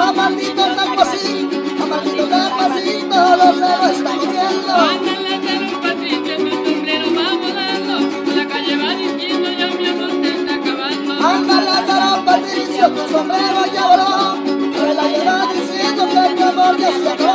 A maldito campo así, a maldito campo así, todo se lo está diciendo. Ándale, que un patricio ¡Tu sombrero va volando, por la calle va diciendo ya mi amor se está acabando. Ándale, la un patricio, tu sombrero ya voló, por la calle va diciendo que mi amor ya se acabó.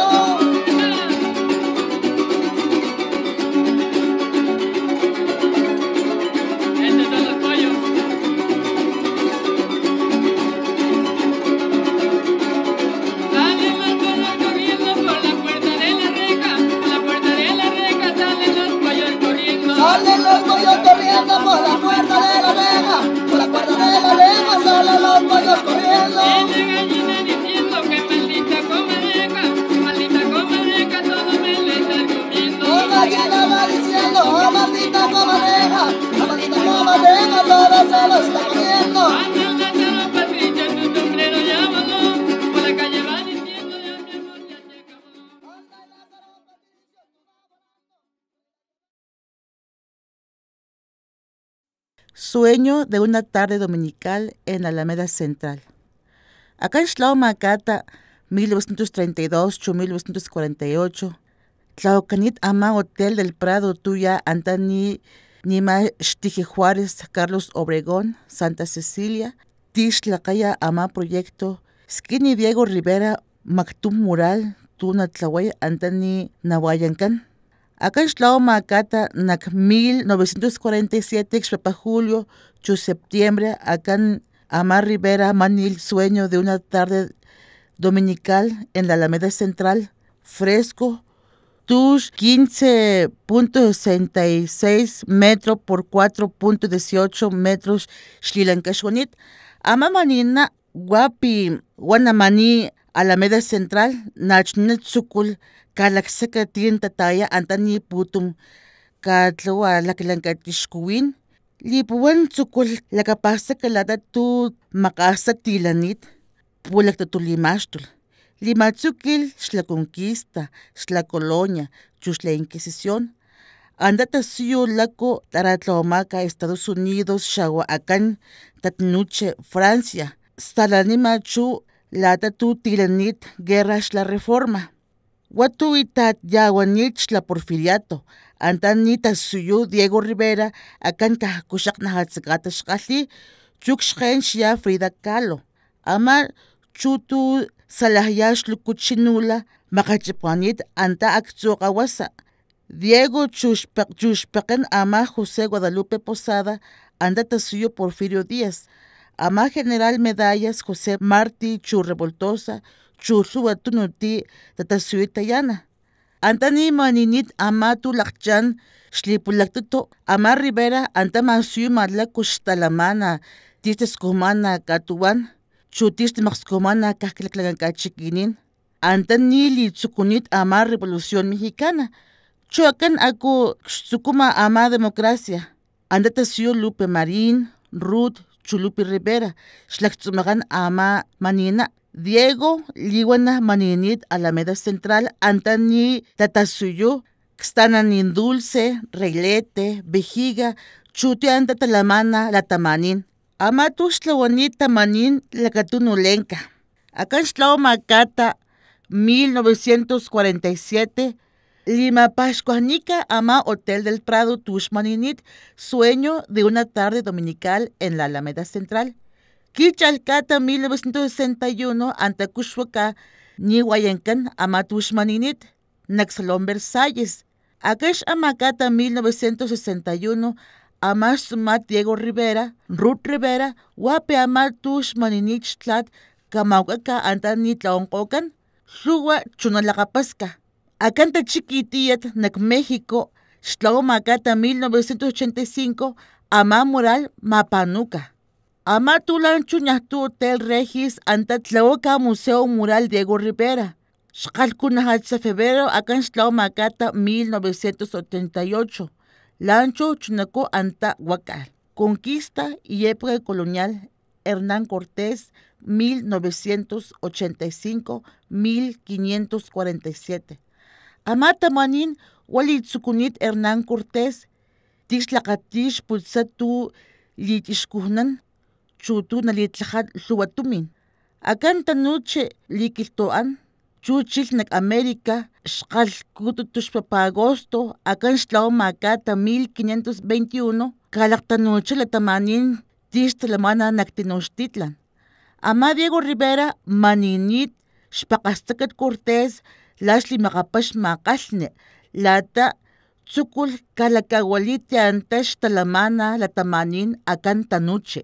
de una tarde dominical en Alameda Central. Acá en Macata 1932-1948, Tlaocanit Ama Hotel del Prado, Tuya, Antani Nima Juárez, Carlos Obregón, Santa Cecilia, lacaya Ama Proyecto, Skinny Diego Rivera, Mactum Mural, Tuna Tlaway Antani Nahuayancan. Acá la Macata, nak 1947, Xpapa Julio, Chu Septiembre, en Amar Rivera, Manil, Sueño de una tarde dominical en la Alameda Central, fresco, Tush 15.66 metros por 4.18 metros, ama manina, Guapi, Guanamani, Alameda Central, nachnetzukul kalaksakatin tataya antani putum katlawa laklankatiskuwin lipuwan tsukul laka lata tu makasa tilanit pulak lima limatsukil shla conquista shla colonia chus la inquisición anda taratlo taratlawamaka Estados Unidos xawa'akan tatnuche Francia salanima chu lata tu tilanit guerra shla reforma ya yawan la porfiriato, nita suyu Diego Rivera, akan kahkushak nahatsikataxkali, Frida Kahlo. Ama chutu salahyax lukuchinula, makachipanit anta aktsuqa Diego Chushpeqen ama Jose Guadalupe Posada, anda suyo Porfirio Díaz, ama General Medallas José Martí Churrevoltosa, chulhuwa tunu ti tata suita yana. Antani maninit ama tu lakchan shlipulak tuto. Ama ribera anta mansuyu madla kushtalamana tistes kumana katuan. Chutis ti makskumana kakliklagan kachikinin. Anta nili tsukunit ama revolusyon mexicana. Chuakan ako tsukuma ama demokrasia. Anda tasiyo Lupe Marín, Ruth, Chulupi Rivera. Shlak ama manina. Diego Liwana Maninit Alameda Central, Antani tatasuyu, Xtananin Dulce, Reilete, Vejiga, Chutian Tatalamana, Latamanin. Amatus bonita Manin, Lakatunulenka. Acá Macata, 1947. Lima Pascuanica ama Hotel del Prado maninit Sueño de una tarde dominical en la Alameda Central. Kichalkata 1961 antakushwaka niwayankan amatushmaninit naxalón Versalles. Akash amakata 1961 amasumat Diego Rivera, Ruth Rivera, wape amatushmaninit tlat kamawkaka anta nitlaonkokan suwa chunalakapaska. Akanta Chiquitiet nac México, Makata 1985 ama mural mapanuca. Amatulan chuñahtu Hotel Regis Antatlaoca Museo Mural Diego Rivera. Xqalkunahatza febrero akan makata 1988. Lancho chunaco anta Guacal. Conquista y época colonial Hernán Cortés 1985-1547. Amata manin walitzukunit Hernán Cortés tixlaqatish pulsatu litishkunan chutu nalitlajat lhuwatumin. Akan tanuche likiltoan, chuchil nak América, xqalkutu pa agosto, akan xtlao makata 1521, kalaktanuche latamanin tixtalamana nak Tenochtitlan. Ama Diego Rivera maninit xpakastakat Cortés laxli makapax makalhne, lata tsukul kalakawaliti antax talamana latamanin akan tanuche.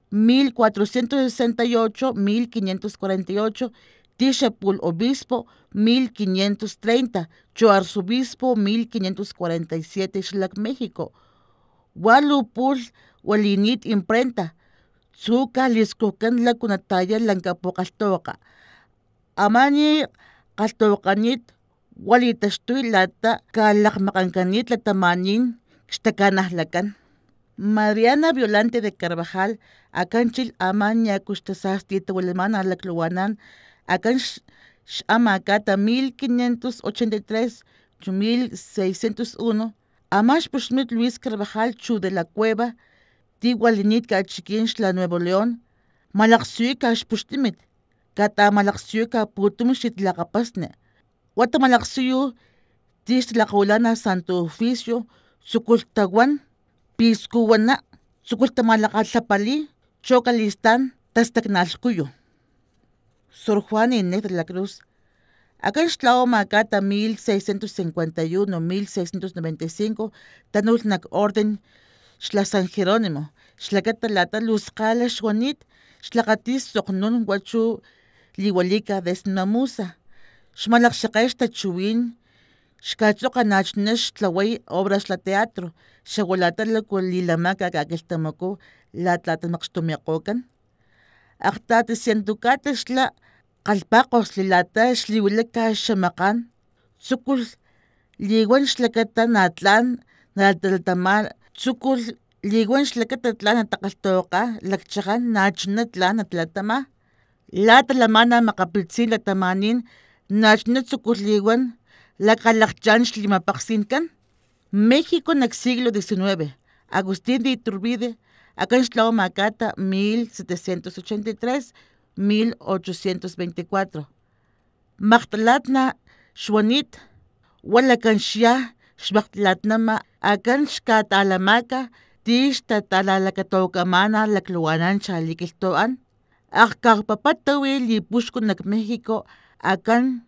1468, 1548, Tishapul, obispo, 1530, Choarzobispo, 1547, Slack México, Walupul Walinit imprenta, Tzuca, Liscocan, la lanka Lancapocastoca, Amani, Castocanit, Walitastuilata Lata, Latamanin, Xtacanahlacan. Mariana Violante de Carvajal, akanchil aman yakustasas quinientos alacluanan, akan xamacata 1583 1601, amash pushmit Luis Carvajal chu de la Cueva, tiwalinit la Nuevo León, cata xpuxtimit, kata Putumshit putum Capasne, wata malaxuyu colana Santo Oficio, Sukultaguan, piskuwana tsukultamalakgatlapali chocalistan tastaknalhkuyu Sor Juan Inés de la Cruz acá Akan xtlao makata 1651-1695 tanulnak orden Shla San Jerónimo xlakatalata luzqala xuanit guachu soknun huachu liwalika desmamusa xmalakxakexta chuwin xkatloka nachnex tlaway obras la teatro xawalata laku lilamaka kakilhtamaku latlatin makxtumikgokan akgtati sientukatex la kgalhpakgos lilata xliwilaka xamakgan tsukulh liwan xlakata natlan nalataltama tsukulh liwan xlakata tlan natakgalhtawakga lakchakan nachuna tlan natalatama latalamana makgapitsi latamanin nachuna tsukulh liwan La Calachanchlimapaxincan, México en el siglo XIX, Agustín de Iturbide, Acanchtlao Macata, 1783-1824. la Xuanit, Tishta Talalakatokamana, Acanxcatalamaca, Tixtatalalacataucamana, Lacluanancha, Liquiltoan, Ajcajpapatawi, Lipuxcunac México, Acan,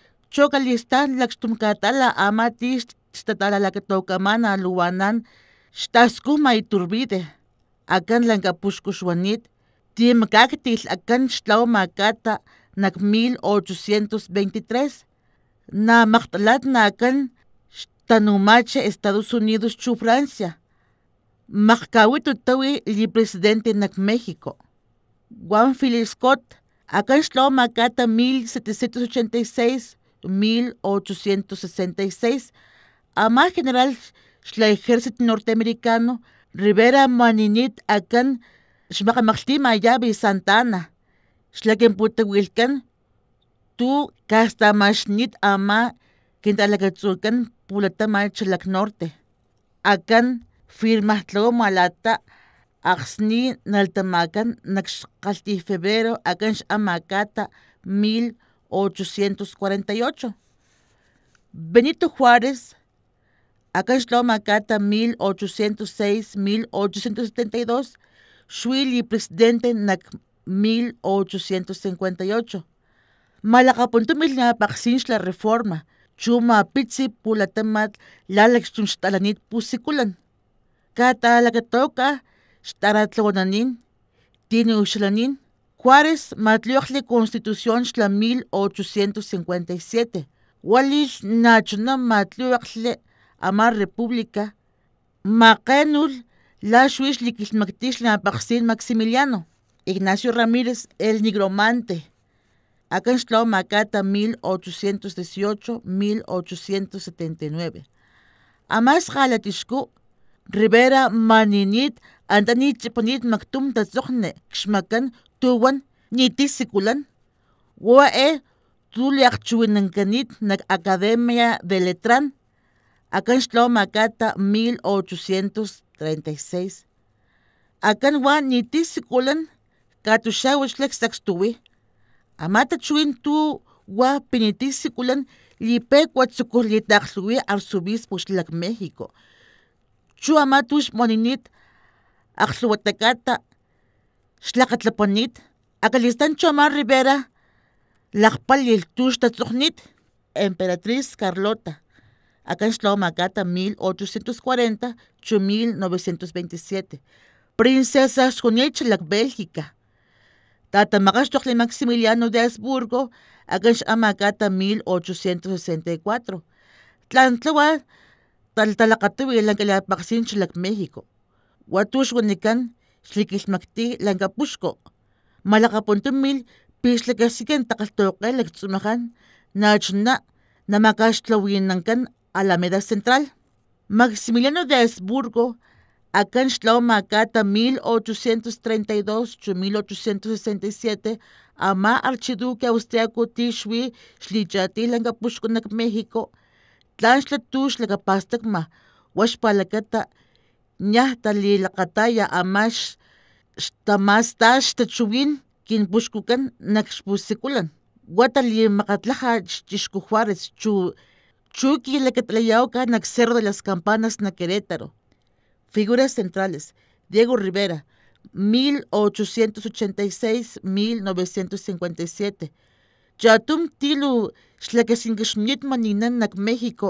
Chocalistan laxtumcatala amatis luwanan luanan y turbide. akan tiem tiemcactil akan makata nak 1823 na na akan stanumache Estados Unidos chu Francia maqkawitu tawi li presidente nak México Juan Philip Scott akan makata 1786 1866, más general del ejército norteamericano Rivera Maninit Akan Shmakamaktima Yabi Santana, Shlakemputahuilcan, tu Castamashnit ama Pulatama Chalak Norte, Akan firma Malata Axni naltamakan Nakshkalti Febrero Akan Amakata 1866. 848. Benito Juárez, acá que Macata 1806-1872, y Presidente en 1858. Malagapuntumil, na la reforma, chuma pitsi pulatemat. la la pusikulan. Kata Staratlonanin tiene tinuushalanin, Juárez matliojli constitución xla 1857. Walix nachna matliojli amar república. Maquenul laxuix liquilmactix apaxin Maximiliano. Ignacio Ramírez, el nigromante. Acá en Macata 1818-1879. Amas Jalatiscu, Rivera Maninit, antanit Chiponit Mactum Tazocne, Xmacan tuwan ni ti sikulan. Wa e tuliak chuinankanit nag Academia de Letran akan shlo makata 1836. Akan wa ni ti sikulan katushaw shlek sakstuwi. Amata chuin tu wa piniti sikulan lipe kwa tsukulitak suwi arsubispo shlek Mexico. Chu amatush moninit akhluwatakata 1839. ...a akalistan Chomar Rivera ...la y el de tatzuqnit Emperatriz Carlota akan magata 1840 1927 Princesa xkunich la Bélgica tatamakgax tokli Maximiliano de Habsburgo akan xamakata 1864 tlantlawa la lankalapaxsin xlak México watux guanicán. slikismakti langkapusko. Malakapon tumil, pislakasigan takaltoke lagtsumakan, nachna, namakastlawin ng kan Alameda Central. Maximiliano de Esburgo, akan shlaw makata 1832-1867, ama archiduque austriaco tishwi langa pusko nak Mexico, tlan shlatush lagapastak ma, washpalakata, ñajtalilakataya quien xtamastaxta chuwin kinpuxkukan nakxpusikulan watali makatlaja chixku Juárez chu chuki lakatlayauka nak Cerro de las Campanas na Querétaro figuras centrales Diego Rivera 1886-1957 Chatum tilu xlakasinkixmitmaninan nak México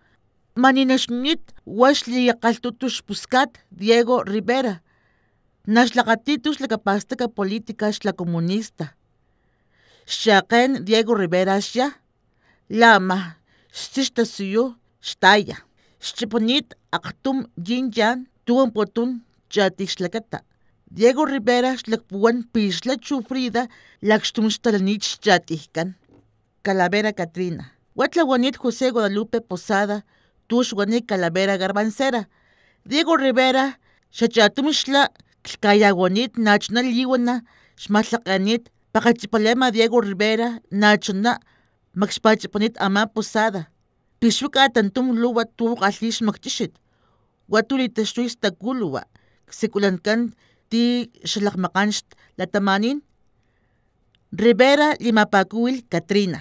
Manina Schmidt, Washli Yacaltutush buscat Diego Rivera. Nashlacatitus la capastaca política la comunista. Shaquen Diego Rivera Shia. Lama, está ya. Shtaya. Shchiponit Actum Jinjan, Tuan Potun, Chatixlacata. Diego Rivera pis la Chufrida, Laxtum Stalanich Chatixcan. Calavera Katrina. bonit, José Guadalupe Posada, tuxkuani Calavera Garbancera. Diego Rivera xachatumixla tlkayaguanit nachna liwana xmatlaqanit paqachipalema Diego Rivera nachna maxpachipanit ama posada. Pixuka tantum luwa tu qalli xmakchixit. Watuli textuis takuluwa xikulankan ti xalaqmaqan latamanin. Rivera Limapacuil Katrina.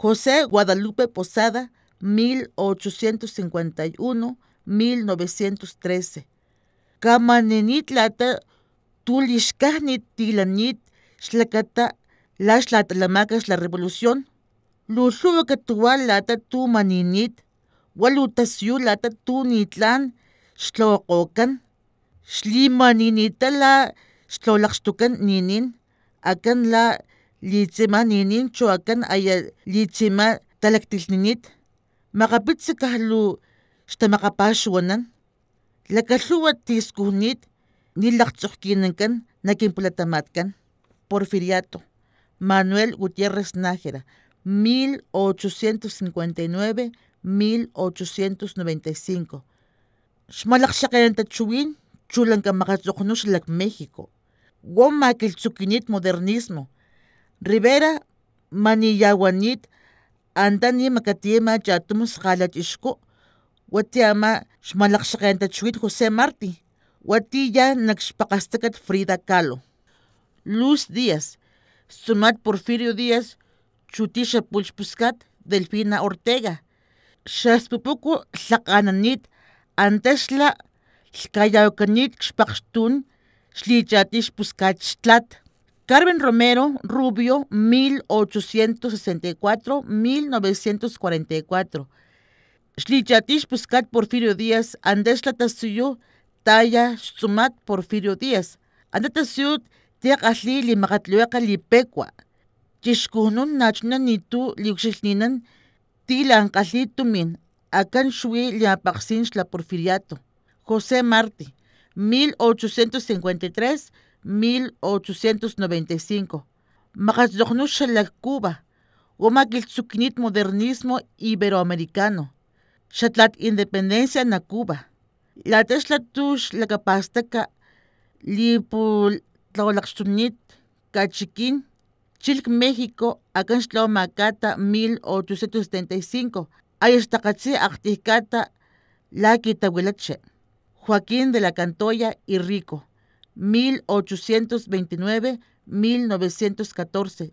José Guadalupe Posada 1851-1913. Kamanenit lata tulishkahnit tilanit shlakata lash latalamakas la revolución. Lusuro katuwa lata tu maninit walutasyo lata tu nitlan shlokokan. Shlimaninita la shlolakstukan ninin akan la litsima ninin chuakan aya litsima talaktilninit. ninit. makapitsikahlu xtamakapaxuanan, lakatlhuwa tiskuhnit Nakim Pulatamatkan, Porfiriato Manuel Gutiérrez Nájera 1859-1895 Xmalakxakayantachowin lag México Woma tsukinit modernismo Rivera maniyawanit Antani makatiema chatumus qalat ixku, wati ama xmalaqxaqanta chuit José Martí, wati ya nakxpaqastakat Frida Kahlo. Luz Díaz, sumat Porfirio Díaz, chutisha pulchpuskat Delfina Ortega. Xaspupuku tlaqananit antexla tlkayawkanit xpaqxtun xlichati xpuskachitlat. Carmen Romero Rubio, 1864-1944. Shliyatish Puskat Porfirio Díaz, Andesla Tasuyu Taya Sumat Porfirio Díaz. Andatasuyú, Tiagasli, Kasli Limagatlueca Lipecua. Chishkunun Nachna Nitu Liuxilninan, Tilan Kasli Tumin, Akan Shui la Porfiriato. José Marti, 1853 1895. la Cuba, Omaquiltsuquinit modernismo iberoamericano. Shatlat independencia na Cuba. La teshlatush la capastaca lipul tlaolaxtunit cachiquín. Chilk México, la Macata 1875. Ayestacatsi Articata La Joaquín de la Cantoya y Rico. 1829-1914.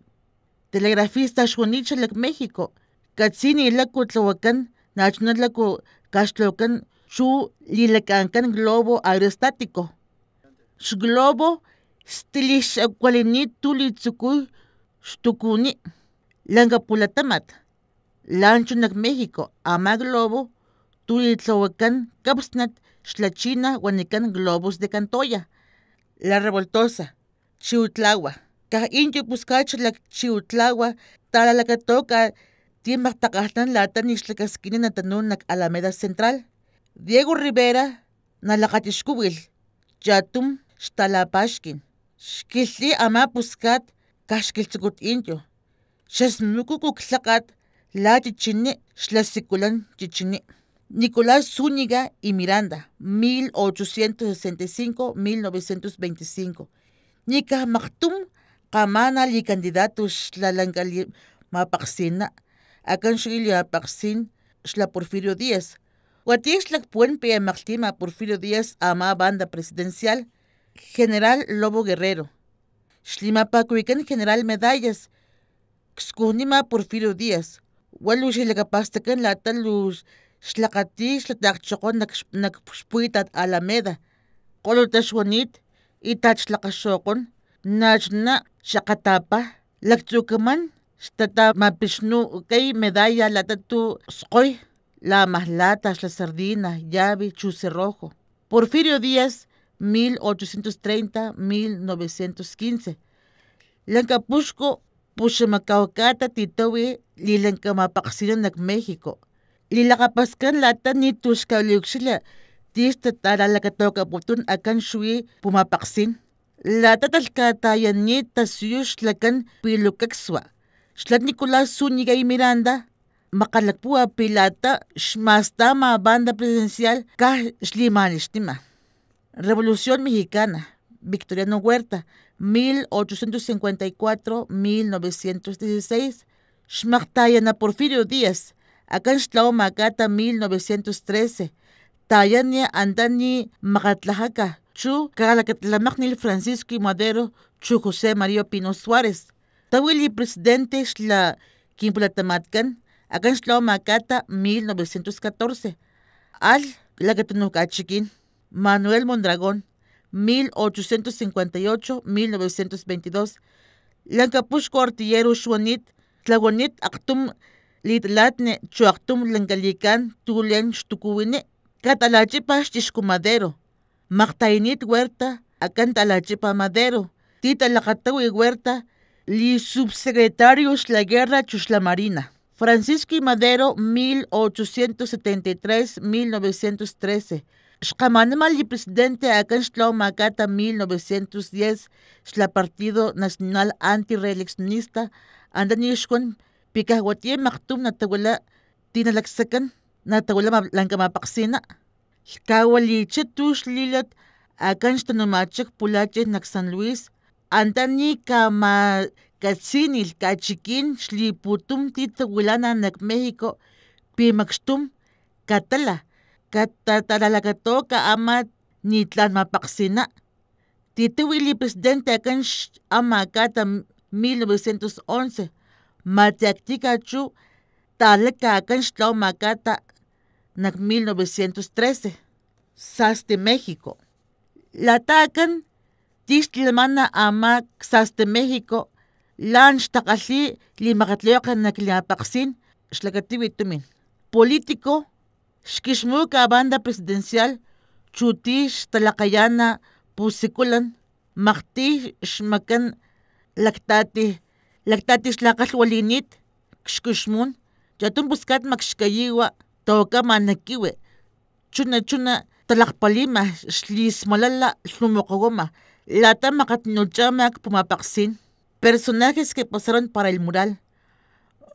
Telegrafista Xuanichalak México, Katsini Laku Tlahuacán, Nachnalaku su Chu Lilekankan Globo Aerostático. Su globo Stilichacualini Tulitzucuy Stukuni. Langapulatamat, México, Ama Globo, Tulitlahuacán, Capsnat, Shlachina, Wanikan Globos de Cantoya. La Revoltosa, Chiutlahua. Kah inyo pues cachi la Chiutlahua, talalakatoka, timahtakahtan lata nixtlakaskini natanun nak Alameda Central. Diego Rivera, nalakatixkuwil, yatum xtalapaxkin. Xkilti ama puskat, kaxkiltzukut inyo. Xasmuku kuklaqat, la chichini, xlasikulan chichini. Nicolás Zúñiga y Miranda, 1865-1925. Nika Martum, Kamana li candidato Xlalangali Mapaxina, Akan Paxin, la Porfirio Díaz. puente a Martima Porfirio Díaz, Ama Banda Presidencial, General Lobo Guerrero. Xlimapacuican General Medallas, Xcunima Porfirio Díaz. tal luz. σλαχατίσλα τάξοκον νάκ σπούι τάτ αλαμέδα. Κόλου τάς γωνίτ, η τάτ σλαχασόκον, νάς νά σακά τάπα, λάκ τσούκαμαν, στάτα μαπισνού ουκέι μεδάια λά τάτ τού σκόι, λά μαχ λα ρόχο. Πορφύριο Δίας, 1830-1915. Λά καπούσκο, πούσε μα κα νάκ Lilakapaskan lata ni tuskauliuxila, tis tataralakatokaputun akan shui pumapaksin. Lata talkatayan ni tasuyuxlakan pilukakswa. Xlat Nicolás Zúñiga y Miranda, makalakpua pilata ma banda presidencial kaj xlimanixtima. Revolución Mexicana, Victoriano Huerta, 1854-1916, xmaqtayana Porfirio Díaz, akanxtlawa makata 1913 tayania andani Magatlajaka. chu Magnil, Francisco y Madero chu José Mario, Pino Suárez tawili presidente la kinpulatamatkan akan makata 1914 al lakatunukachikin Manuel Mondragón 1858-1922 Lankapushko artillero la Tlagonit, aktum litlatne chuaktum lengalikan tulen xtukuwini katalachipa xtixku madero martainit huerta akan talachipa madero titalakatawi huerta li subsecretario la guerra chusla marina Francisco Madero 1873-1913 xqamanama y presidente akan makata 1910 shla partido nacional anti andani xkun pikahwatye maktum natawala tinalaksakan natawala lanka mapaksina. Xkawaliche tuxlilat akan xtonomachak pulache nak San Luis antani kama katsinil kachikin xliputum titawilana nak México pimaxtum katala katataralakatoka ama nitlan mapaksina. Tituwili presidente akan amaka kata 1911 Matiacticachu Taleca Canchtao makata nak 1913 Saste México Latacan Tixtlemana ama Saste México Lanchtacalli Limacatlioca Nacliapaxin Xlacatihuitumin Político Xquixmuca banda presidencial Chutish talakayana pusikulan Mactix shmaken Laktati Laktatixtlakal walinit, ya jatun buskat makxkayiwa, toka manakiwe chuna chuna talakpalima, la Shlumokogoma, lata puma pumapaksin. Personajes que pasaron para el mural.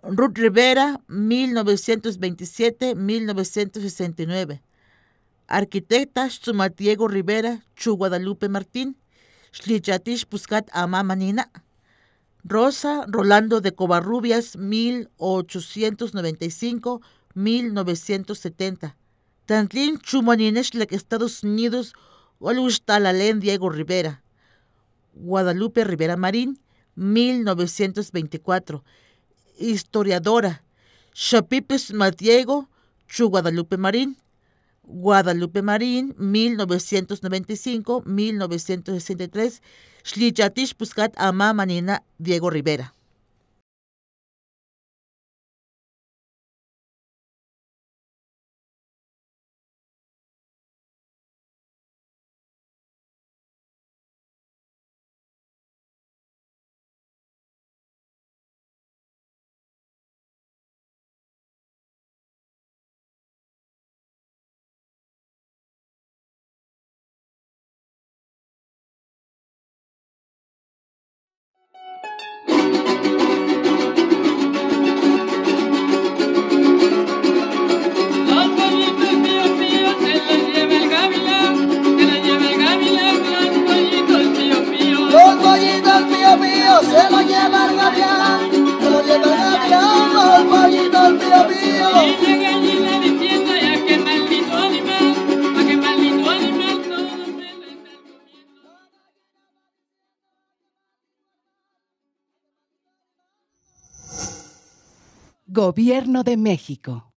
Ruth Rivera, 1927-1969. Arquitecta Sumatiego Rivera, Chu Guadalupe Martín, Xlichatish buskat Ama Manina. Rosa Rolando de Covarrubias, 1895-1970. Tantlin que Estados Unidos, Talalén, Diego Rivera. Guadalupe Rivera Marín, 1924. Historiadora. Chapipes Matiego, Chu Guadalupe Marín, Guadalupe Marín, 1995-1963, Shlichatish Puskat Ama Manina, Diego Rivera. Gobierno de México.